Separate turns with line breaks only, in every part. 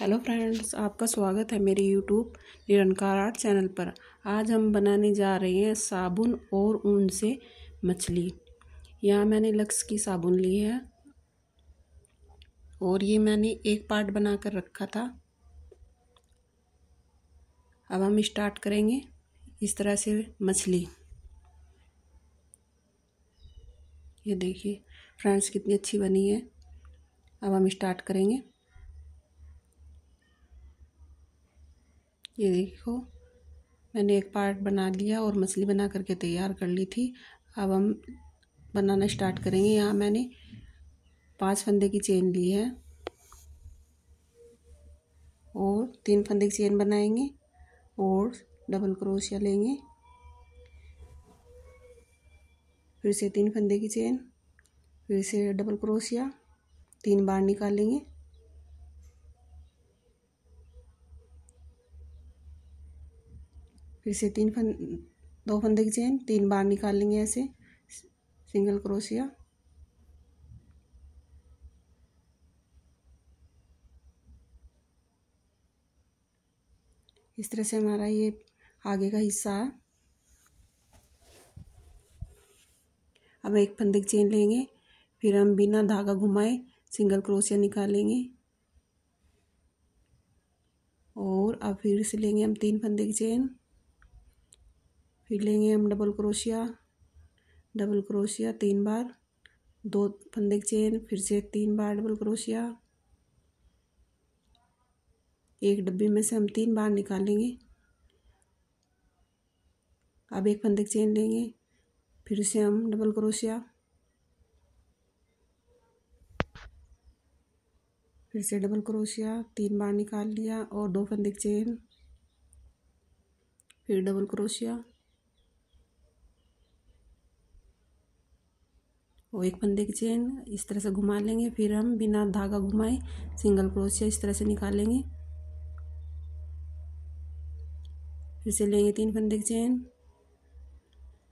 hello friends आपका स्वागत है मेरे यूट्यूब निरंकार आर्ट चैनल पर आज हम बनाने जा रहे हैं साबुन और ऊन से मछली यहाँ मैंने लक्स की साबुन ली है और ये मैंने एक पार्ट बना कर रखा था अब हम स्टार्ट करेंगे इस तरह से मछली ये देखिए फ्रेंड्स कितनी अच्छी बनी है अब हम स्टार्ट करेंगे ये देखो मैंने एक पार्ट बना लिया और मछली बना करके तैयार कर ली थी अब हम बनाना स्टार्ट करेंगे यहाँ मैंने पांच फंदे की चेन ली है और तीन फंदे की चेन बनाएंगे और डबल क्रोशिया लेंगे फिर से तीन फंदे की चेन फिर से डबल क्रोशिया तीन बार निकालेंगे फिर से तीन फन दो फंदे की चेन तीन बार निकाल लेंगे ऐसे सिंगल क्रोशिया इस तरह से हमारा ये आगे का हिस्सा है अब एक फंदे की चेन लेंगे फिर हम बिना धागा घुमाए सिंगल क्रोशिया निकालेंगे और अब फिर से लेंगे हम तीन फंदे की चेन फिर लेंगे हम डबल क्रोशिया डबल क्रोशिया तीन बार दो फंदे की चेन फिर से तीन बार डबल क्रोशिया एक डब्बे में से हम तीन बार निकालेंगे अब एक फंदे की चेन लेंगे फिर से हम डबल क्रोशिया फिर से डबल क्रोशिया तीन बार निकाल लिया और दो फंदे चेन फिर डबल क्रोशिया वो एक फंदे की चेन इस तरह से घुमा लेंगे फिर हम बिना धागा घुमाए सिंगल क्रोशिया इस तरह से निकालेंगे फिर से लेंगे तीन फंदे की चेन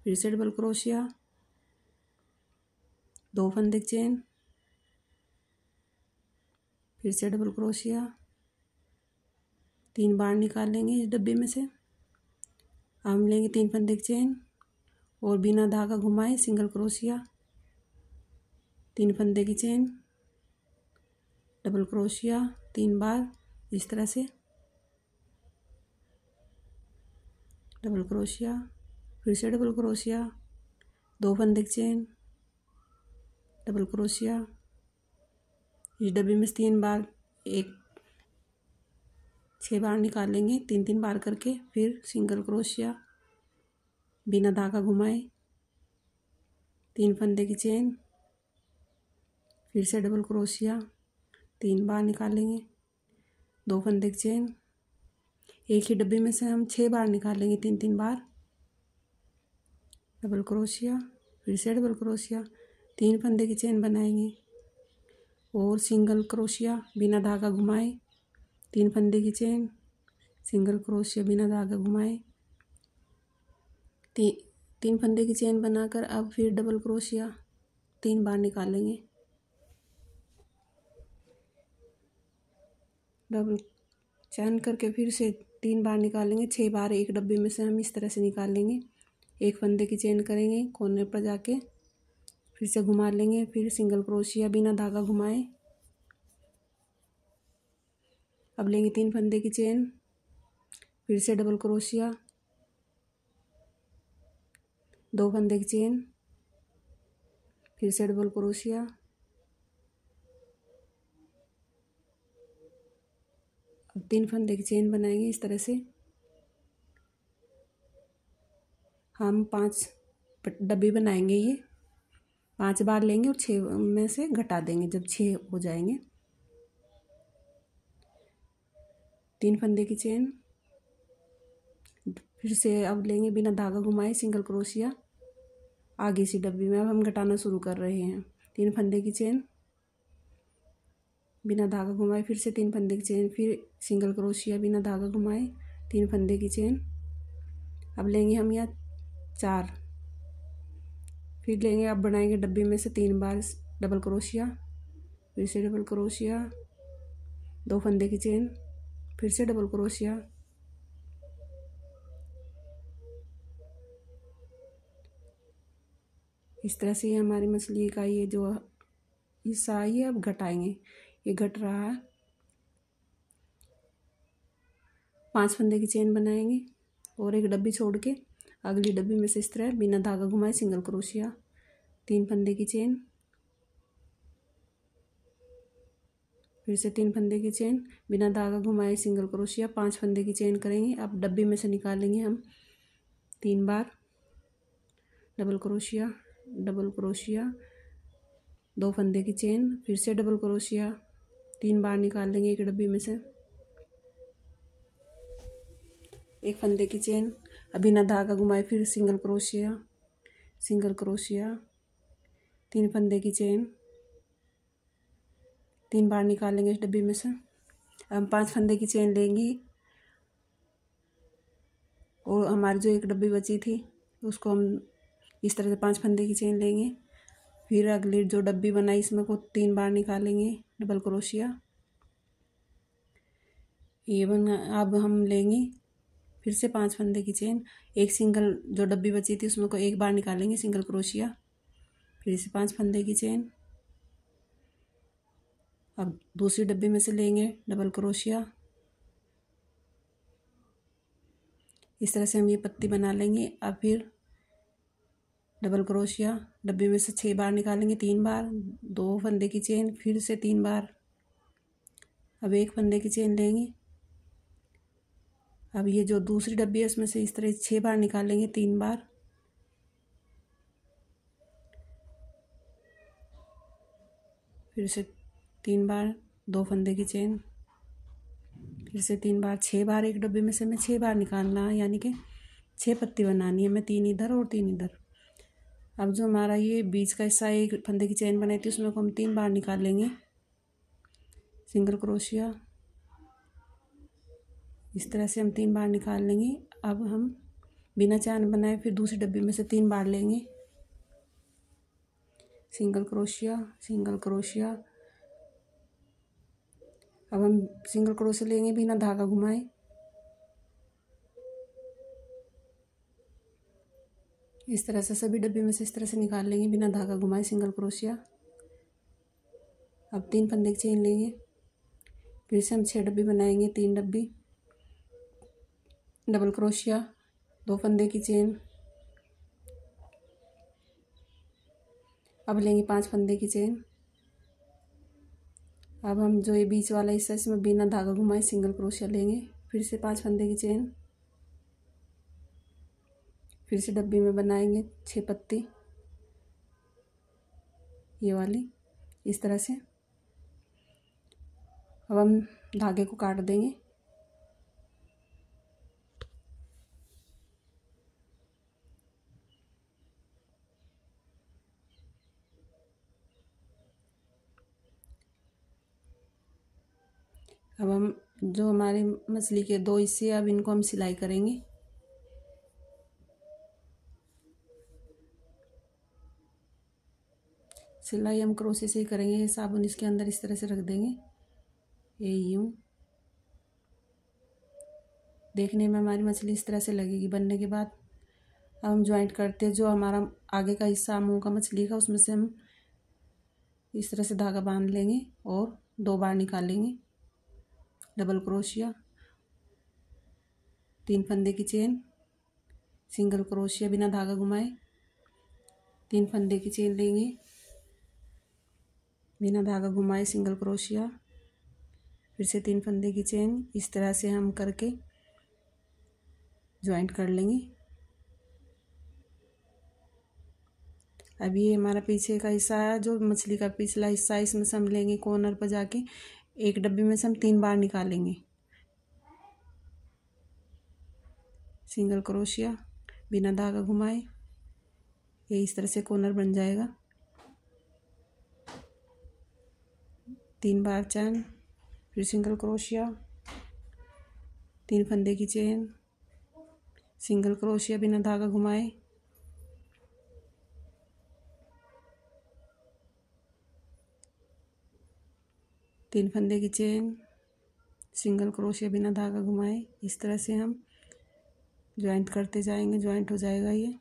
फिर से डबल क्रोशिया दो फंदे की चेन फिर से डबल क्रोशिया तीन बार निकाल लेंगे इस डब्बे में से हम लेंगे तीन फंदे की चेन और बिना धागा घुमाए सिंगल क्रोशिया तीन फंदे की चेन डबल क्रोशिया तीन बार इस तरह से डबल क्रोशिया फिर से डबल क्रोशिया दो फंदे की चेन डबल क्रोशिया इस डब्बे में से तीन बार एक छः बार निकालेंगे तीन तीन बार करके फिर सिंगल क्रोशिया बिना धागा घुमाए तीन फंदे की चेन फिर से डबल क्रोशिया तीन बार निकालेंगे दो फंदे चेन एक ही डब्बे में से हम छः बार निकालेंगे तीन तीन बार डबल क्रोशिया फिर से डबल क्रोशिया तीन फंदे की चेन बनाएंगे और सिंगल क्रोशिया बिना धागा घुमाए तीन फंदे की चेन सिंगल क्रोशिया बिना धागा घुमाए ती, तीन फंदे की चेन बनाकर अब फिर डबल क्रोशिया तीन बार निकालेंगे डबल चैन करके फिर से तीन बार निकालेंगे छः बार एक डब्बे में से हम इस तरह से निकाल लेंगे एक फंदे की चेन करेंगे कोने पर जाके फिर से घुमा लेंगे फिर सिंगल क्रोशिया बिना धागा घुमाए अब लेंगे तीन फंदे की चेन फिर से डबल क्रोशिया दो फंदे की चेन फिर से डबल क्रोशिया अब तीन फंदे की चेन बनाएंगे इस तरह से हम पांच डब्बी बनाएंगे ये पांच बार लेंगे और छः में से घटा देंगे जब छः हो जाएंगे तीन फंदे की चेन फिर से अब लेंगे बिना धागा घुमाए सिंगल क्रोशिया आगे सी डब्बी में अब हम घटाना शुरू कर रहे हैं तीन फंदे की चेन बिना धागा घुमाए फिर से तीन फंदे की चेन फिर सिंगल क्रोशिया बिना धागा घुमाए तीन फंदे की चेन अब लेंगे हम यहाँ चार फिर लेंगे अब बनाएंगे डब्बे में से तीन बार डबल क्रोशिया फिर से डबल क्रोशिया दो फंदे की चेन फिर से डबल क्रोशिया इस तरह से ये हमारी मछली का ये जो हिस्सा आई है अब घटाएंगे ये घट रहा है पांच फंदे की चेन बनाएंगे और एक डब्बी छोड़ के अगली डब्बी में से इस तरह बिना धागा घुमाए सिंगल क्रोशिया तीन फंदे की चेन फिर से तीन फंदे की चेन बिना धागा घुमाए सिंगल क्रोशिया पांच फंदे की चेन करेंगे अब डब्बी में से निकालेंगे हम तीन बार डबल क्रोशिया डबल क्रोशिया दो फंदे की चेन फिर से डबल क्रोशिया तीन बार निकाल लेंगे एक डब्बी में से एक फंदे की चेन अभी ना धागा घुमाए फिर सिंगल क्रोशिया सिंगल क्रोशिया तीन फंदे की चेन तीन बार निकाल लेंगे इस डब्बी में से हम पांच फंदे की चेन लेंगी और हमारी जो एक डब्बी बची थी उसको हम इस तरह से पांच फंदे की चेन लेंगे फिर अगली जो डब्बी बनाई इसमें को तीन बार निकालेंगे डबल क्रोशिया ये बन अब हम लेंगे फिर से पांच फंदे की चेन एक सिंगल जो डब्बी बची थी उसमें को एक बार निकालेंगे सिंगल क्रोशिया फिर से पांच फंदे की चेन अब दूसरी डब्बी में से लेंगे डबल क्रोशिया इस तरह से हम ये पत्ती बना लेंगे अब फिर डबल क्रोशिया डब्बे में से छः बार निकालेंगे तीन बार दो फंदे की चेन फिर से तीन बार अब एक फंदे की चेन लेंगे अब ये जो दूसरी डब्बी है उसमें से इस तरह छः बार निकालेंगे तीन बार फिर से तीन बार दो फंदे की चेन फिर से तीन बार छः बार एक डब्बे में से मैं छः बार निकालना यानी कि छः पत्ती बनानी है मैं तीन इधर और तीन इधर अब जो हमारा ये बीच का हिस्सा एक फंदे की चेन बनाई थी उसमें को हम तीन बार निकाल लेंगे सिंगल क्रोशिया इस तरह से हम तीन बार निकाल लेंगे अब हम बिना चैन बनाए फिर दूसरे डब्बे में से तीन बार लेंगे सिंगल क्रोशिया सिंगल क्रोशिया अब हम सिंगल क्रोशिया लेंगे बिना धागा घुमाए इस तरह से सभी डब्बे में से इस तरह से निकाल लेंगे बिना धागा घुमाए सिंगल क्रोशिया अब तीन फंदे की चेन लेंगे फिर से हम छः डब्बी बनाएंगे तीन डब्बी डबल क्रोशिया दो फंदे की चेन अब लेंगे पांच फंदे की चेन अब हम जो ये बीच वाला हिस्सा इसमें बिना धागा घुमाए सिंगल क्रोशिया लेंगे फिर से पांच फंदे की चेन फिर से डब्बी में बनाएंगे छः पत्ती ये वाली इस तरह से अब हम धागे को काट देंगे अब हम जो हमारे मछली के दो हिस्से अब इनको हम सिलाई करेंगे सिलाई हम क्रोसे से ही करेंगे ये साबुन इसके अंदर इस तरह से रख देंगे ये यूँ देखने में हमारी मछली इस तरह से लगेगी बनने के बाद अब हम ज्वाइंट करते हैं जो हमारा आगे का हिस्सा मुँह का मछली का उसमें से हम इस तरह से धागा बांध लेंगे और दो बार निकालेंगे डबल क्रोशिया तीन फंदे की चेन सिंगल क्रोशिया बिना धागा घुमाए तीन फंदे की चेन लेंगे बिना धागा घुमाए सिंगल क्रोशिया फिर से तीन फंदे की चेन इस तरह से हम करके ज्वाइंट कर लेंगे अभी ये हमारा पीछे का हिस्सा है जो मछली का पिछला हिस्सा है इसमें से हम लेंगे कॉर्नर पर जाके एक डब्बे में से हम तीन बार निकालेंगे सिंगल क्रोशिया बिना धागा घुमाए ये इस तरह से कॉर्नर बन जाएगा तीन बार चैन फिर सिंगल क्रोशिया तीन फंदे की चेन सिंगल क्रोशिया बिना धागा घुमाए तीन फंदे की चेन सिंगल क्रोशिया बिना धागा घुमाए इस तरह से हम ज्वाइंट करते जाएंगे ज्वाइंट हो जाएगा ये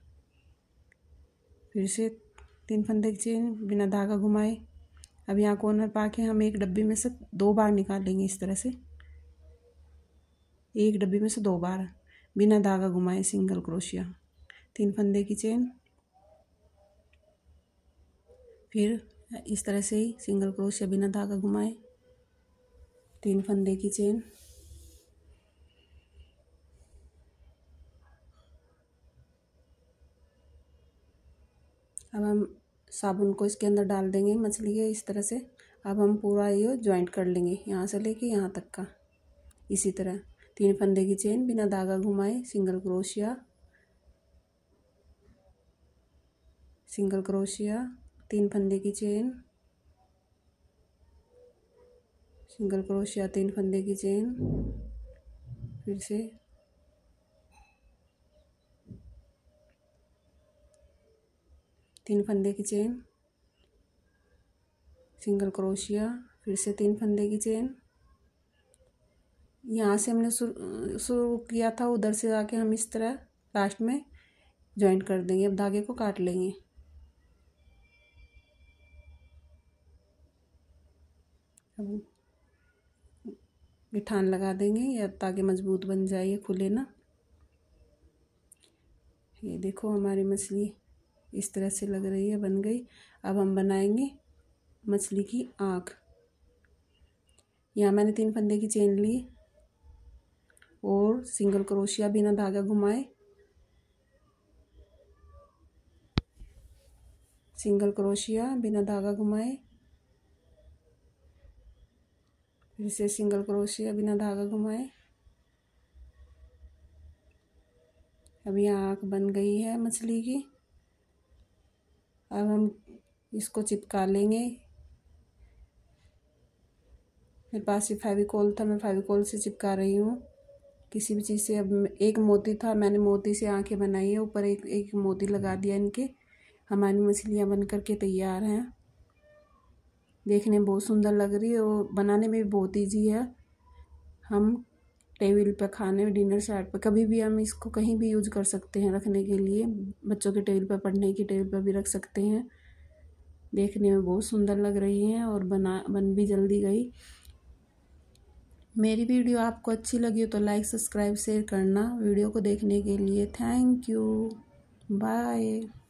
फिर से तीन फंदे की चेन बिना धागा घुमाए अब यहाँ कॉर्नर पा है हम एक डब्बे में से दो बार निकाल लेंगे इस तरह से एक डब्बे में से दो बार बिना धागा घुमाए सिंगल क्रोशिया तीन फंदे की चेन फिर इस तरह से ही सिंगल क्रोशिया बिना धागा घुमाए तीन फंदे की चेन अब हम साबुन को इसके अंदर डाल देंगे मछली के इस तरह से अब हम पूरा ये ज्वाइंट कर लेंगे यहाँ से लेके यहाँ तक का इसी तरह तीन फंदे की चेन बिना धागा घुमाए सिंगल क्रोशिया सिंगल क्रोशिया तीन फंदे की चेन सिंगल क्रोशिया तीन फंदे की चेन फिर से तीन फंदे की चेन सिंगल क्रोशिया फिर से तीन फंदे की चेन यहाँ से हमने शुरू किया था उधर से आके हम इस तरह लास्ट में ज्वाइंट कर देंगे अब धागे को काट लेंगे अब बिठान लगा देंगे या धागे मजबूत बन जाए खुले ना ये देखो हमारी मछली इस तरह से लग रही है बन गई अब हम बनाएंगे मछली की आँख यहाँ मैंने तीन फंदे की चेन ली और सिंगल क्रोशिया बिना धागा घुमाए सिंगल क्रोशिया बिना धागा घुमाए फिर से सिंगल क्रोशिया बिना धागा घुमाए अब यहाँ आँख बन गई है मछली की अब हम इसको चिपका लेंगे मेरे पास ये फेविकोल था मैं फेविकोल से चिपका रही हूँ किसी भी चीज़ से अब एक मोती था मैंने मोती से आंखें बनाई है ऊपर एक एक मोती लगा दिया इनके हमारी मछलियाँ बन कर के तैयार हैं देखने में बहुत सुंदर लग रही है और बनाने में भी बहुत ईजी है हम टेबल पर खाने डिनर सेट पर कभी भी हम इसको कहीं भी यूज कर सकते हैं रखने के लिए बच्चों के टेबल पर पढ़ने की टेबल पर भी रख सकते हैं देखने में बहुत सुंदर लग रही है और बना बन भी जल्दी गई मेरी वीडियो आपको अच्छी लगी हो तो लाइक सब्सक्राइब शेयर करना वीडियो को देखने के लिए थैंक यू बाय